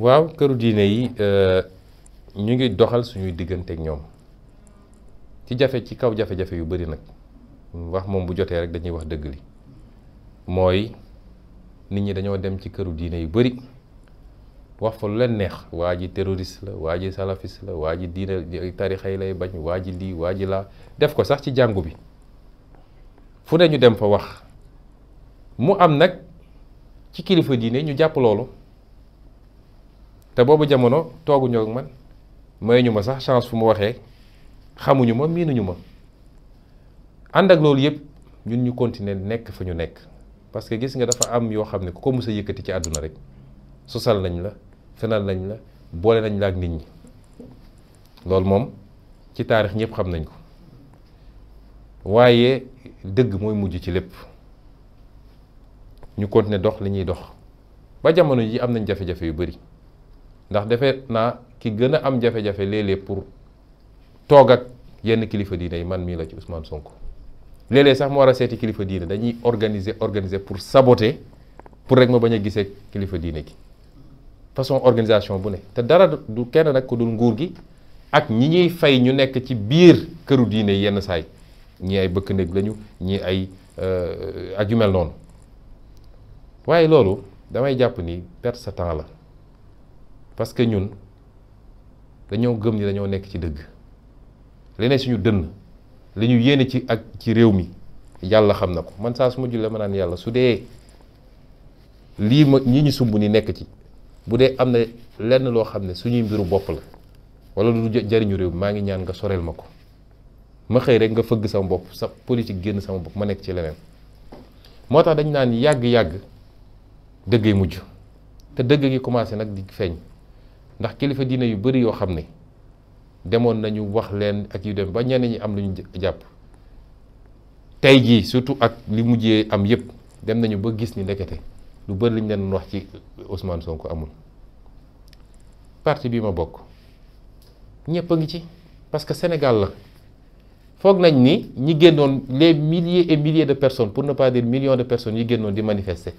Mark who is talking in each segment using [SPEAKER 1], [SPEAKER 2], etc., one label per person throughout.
[SPEAKER 1] waaw këru diine yi euh, ñu ngi doxal suñuy diggante ak ñoom ci jafe ci kaw jafe-jafe yu bari nag wax moom bu jotee rek dañuy wax dëgg li mooy nit ñi dañoo dem ci këru diine yu bari wax fa lu leen neex waa ji terroriste la waa ji salafiste la waa ji diine tarixa yi lay bañ waa ji lii waa ji laa def ko sax ci jàngu bi fu ne ñu dem fa wax mu am nag ci kilifa diine ñu jàpp loolu te boobu jamono tooguñoo ak man mayuñu ma sax chance fu mu waxee xamuñu ma miinuñu ma ànd ak loolu yëpp ñun ñu continuer nekk fa ñu nekk parce que gis nga dafa am yoo xam ne ku ko mës a yëkkati ci àdduna rek sosal nañ la fenal nañ la boole nañ la ak nit ñi loolu moom ci taarix ñëpp xam nañ ko waaye dëgg mooy mujj ci lépp ñu continuer dox li ñuy dox ba jamono ji am nañ jafe-jafe yu bari ndax defe naa ki gën a am jafe-jafe léeg pour toog ak yenn kilifa diine yi man mii la ci Ousmane Sonko léeg sax ma war a seeti kilifa diine dañuy organiser organiser pour saboté pour rek ma bañ a gisee kilifa diine gi façon organisation bu ne te dara du kenn nag ku dul nguur gi ak ñi ñuy fay ñu nekk ci biir këru diine yenn saay ñii ay bëkk néeg lañu ñii ay euh, ak yu mel noonu waaye loolu damay jàpp ni perte sa temps la. parce que ñun dañoo gëm ni dañoo nekk ci dëgg leneen suñu dënn li ñu yéene ci ak ci réew mi yàlla xam na ko man saa su ma jullee ma naan yàlla su dee lii ma ñi ñu sumb ni nekk ci bu dee am na lenn loo xam ne suñuy mbiru bopp la wala lu jariñu réew mi maa ngi ñaan nga soreel ma ko ma xëy rek nga fëgg sama bopp sa politique génn sama bopp ma nekk ci leneen moo tax dañ naan yàgg-yàgg dëgg mujj te dëgg gi commencé nag di feeñ ndax kilifa diine yu bari yoo xam ne demoon nañu wax leen ak yu dem ba ñenn ñi am lu ñu jàpp tey jii surtout ak li mujjee am yëpp dem nañu ba gis ni ndekete lu bëri li ñu leen wax ci Ousmane ko amul parti bi ma bokk ñëpp a ngi ci parce que Sénégal la foog nañ ni ñi génnoon les milliers et milliers de personnes pour ne pas million millions de personnes yi génnoon di manifester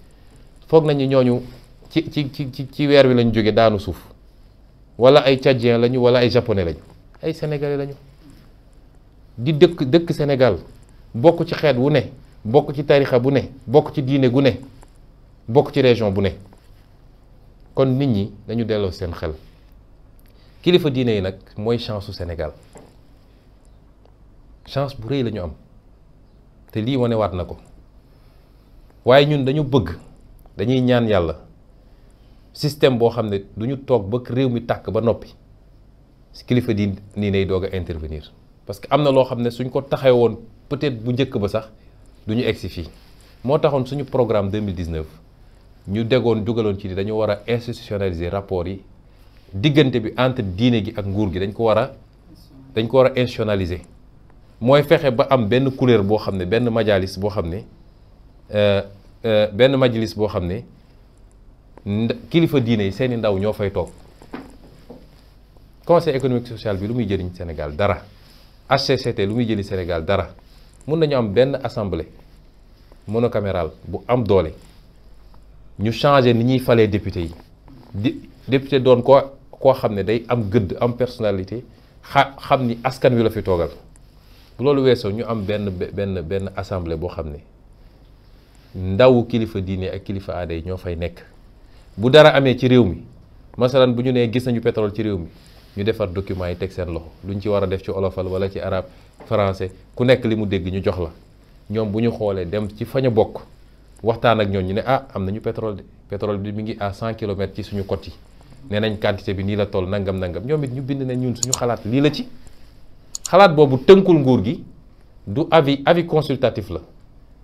[SPEAKER 1] foog nañ ni ñooñu ci ci ci ci weer wi lañ jóge daanu suuf. wala ay tchadien lañu wala ay japonais lañu ay sénégalais lañu di dëkk dëkk Sénégal bokk ci xeet wu ne bokk ci tarixa bu ne bokk ci diine gu ne bokk ci région bu ne kon nit ñi dañu delloo seen xel kilifa diine yi nag mooy chance su Sénégal chance bu rëy la am te lii wanewaat na ko waaye ñun dañu bëgg dañuy ñaan yàlla. système boo xam ne du ñu toog ba réew mi tàkk ba noppi kilifa di nii nay doog a intervenir parce que am na loo xam ne suñ ko taxee woon être bu njëkk ba sax du ñu si fii moo taxoon suñu programme 2019 ñu degoon jugaloon ci ni dañu war a institutionnaliser rapport yi diggante bi entre diine gi ak nguur gi dañ ko war a dañ ko war a institutionnaliser mooy fexe ba am benn couleur boo xam ne benn majalis boo xam ne euh, euh, benn majalis boo xam ne kilifa diine yi seeni ndaw ñoo fay toog conseil économique social bi lu muy jëriñ Sénégal dara HCCT lu muy jëriñ Sénégal dara mun nañu am benn assemble mono monocamérale bu am doole ñu changer ni ñuy falee député yi di député doon koo koo xam ne day am gëdd am personnalité xam ni askan wi la fi toogal loolu weesoo ñu am benn benn benn assemble boo xam ne ndaw kilifa diine ak kilifa aada yi ñoo fay nekk. bu dara amee ci réew mi masalan bu ñu nee gis nañu pétrole ci réew mi ñu defar document yi teg seen loxo lu ñu ci war a def ci olofal wala ci arab français ku nekk li mu dégg ñu jox la ñoom bu ñu xoolee dem ci fañ bokk waxtaan ak ñoom ñu ne ah am nañu pétrole de pétrole bi mi ngi à cent kilomètres ci suñu côte yi nee nañ quantité bi nii la toll nangam nangam ñoom it ñu bind ne ñun suñu xalaat lii la ci xalaat boobu tënkul nguur gi du avi avis la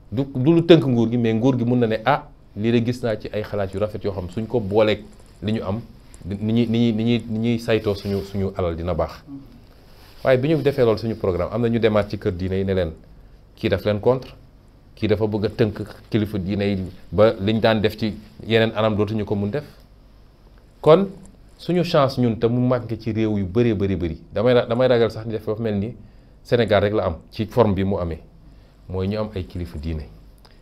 [SPEAKER 1] du tënk nguur gi mais nguur gi mun na ne ah. lii de gis naa ci ay xalaat yu rafet yoo xam suñ ko booleeg li ñu am ni ñuy ni ñuy ni ñuy ñuy saytoo suñu suñu alal dina baax waaye bi ñu defee lool suñu programme am na ñu demaat ci kër diine yi ne leen kii daf leen contre kii dafa bëgg a tënk kilifa diine yi ba liñ daan def ci yeneen anam dootuñu ko mun def kon suñu chance ñun te mu manqué ci réew yu bëree bari bari damay damay ragal sax ni def dafa mel ni senegal rek la am ci forme bi mu amee mooy ñu am ay kilifa diine.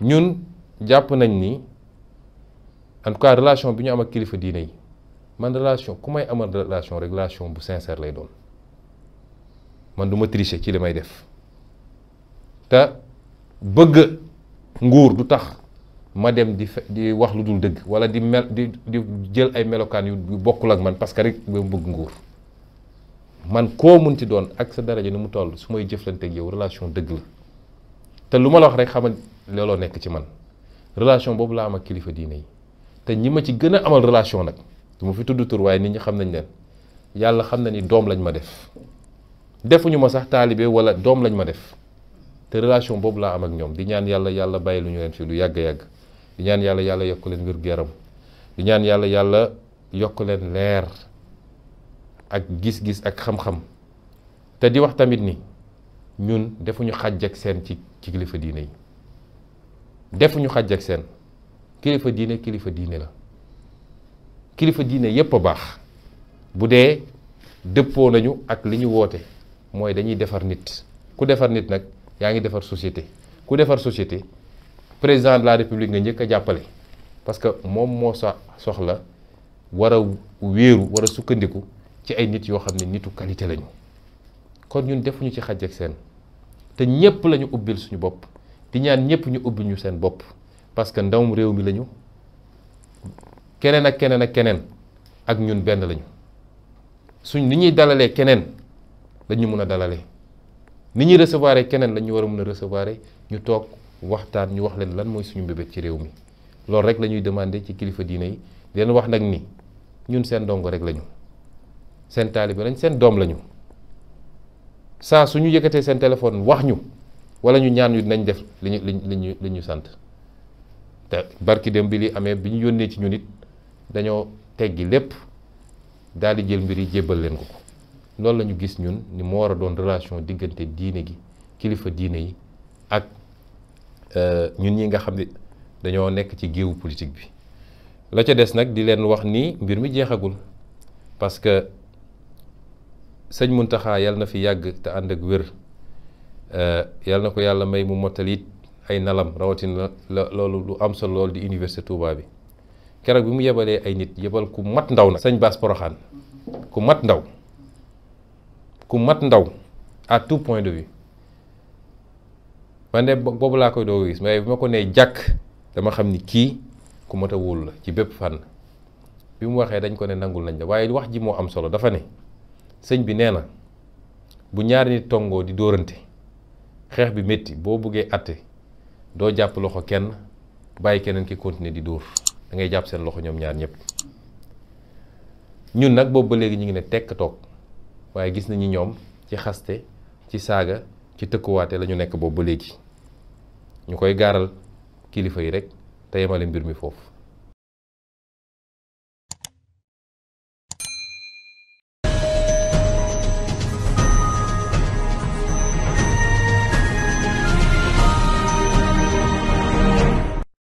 [SPEAKER 1] ñun japp nañ ni en tout cas relation bi ñu am ak kilifa diiné yi man relation ku may amal relation rek relation bu sincère lay doon man duma tricher ci limay def ta bëgg nguur du tax ma dem di di wax lu dul deug wala di mel di di jël ay melokan yu bokul ak man parce que rek bu bëgg nguur man ko mun ci doon ak sa daraaje ni mu toll sumay may jëflante ak yow relation deug la te luma la wax rek xamal looloo nekk ci man relation boobu laa am ak kilifa diine yi te ñi ma ci gën a amal relation nag du ma fi tudd tur waaye nit ñi xam nañ leen yàlla xam na ni doom lañ ma def defuñu ma sax taalibe wala doom lañ ma def te relation boobu laa am ak ñoom di ñaan yàlla yàlla bàyyi lu ñu leen fi lu yàgg-yàgg di ñaan yàlla yàlla yokk leen wér-gu-yaram di ñaan yàlla yàlla yokk leen leer ak gis-gis ak xam-xam te di wax tamit ni ñun defuñu xàjj ak seen ci ci kilifa diine yi defuñu xaj ak seen kilifa diine kilifa diine la kilifa diine yépp a baax bu dee dëppoo nañu ak li ñu woote mooy dañuy defar nit ku defar nit nag yaa ngi defar société ku defar société président de la république nga njëkk a jàppale parce que moom moo sa soxla wara a wéeru war sukkandiku ci ay nit yoo xam ne nitu qualité lañu kon ñun defuñu ci xaj ak seen te ñépp lañu ubbil suñu bopp tiñaan ñaan ñëpp ñu ubbi ñu seen bopp parce que ndawum réew mi lañu keneen ak keneen ak keneen ak ñun benn lañu suñ ni ñuy dalalee keneen lañu mën a dalale ni ñuy recevoir keneen lañu war a mun a recevoir ñu toog waxtaan ñu wax leen lan mooy suñu mbébét ci réew mi loolu rek la ñuy demander ci kilifa diine yi leen wax nag ni ñun seen ndongo rek lañu seen taalibe lañ seen doom lañu saa su ñu yëkkatee seen téléphone wax ñu. wala ñu ñaan yu nañ def li ñu li ñu li ñu sante te barki dem bi li amé bi ñu yonne ci ñun nit dañoo teggi lepp daal di jël mbiri jébal leen ko lool lañu gis ñun ni mo wara doon relation digënté diiné gi kilifa diiné yi ak euh, ñun ñi nga xamni ne dañoo nekk ci géewu politique bi la ca dess nak di leen wax ni mbir mi jéxagul parce que sëñ Muntaxa yàlla na fi yàgg te ak Eh, yàlla na ko yàlla may mu mottali it ay nalam rawatina la loolu lu am solo loolu di université Touba bi keroog bi mu yebalee ay nit yebal ku mat ndaw na sëñ Bass Porokhane ku mat ndaw ku mat ndaw à tout point de vue man boobu laa koy doo gis mais bi ma ko nee jàkk dama xam ni kii ku mat a wóolu la ci bépp fànn bi mu waxee dañ ko ne nangul nañ la waaye wax ji moo am solo dafa ne sëñ bi nee na bu ñaari nit tongoo di dóorante xeex bi métti boo bëggee atte doo jàpp loxo kenn bàyyi keneen ki continuer di dóor da ngay jàpp seen loxo ñoom ñaar ñëpp ñun nag boobu ba léegi ñu ngi ne tekk toog waaye gis nañu ñoom ci xaste ci saaga ci tëkkuwaate lañu nekk boobu ba léegi ñu koy gaaral kilifa yi rek te mbir mi foofu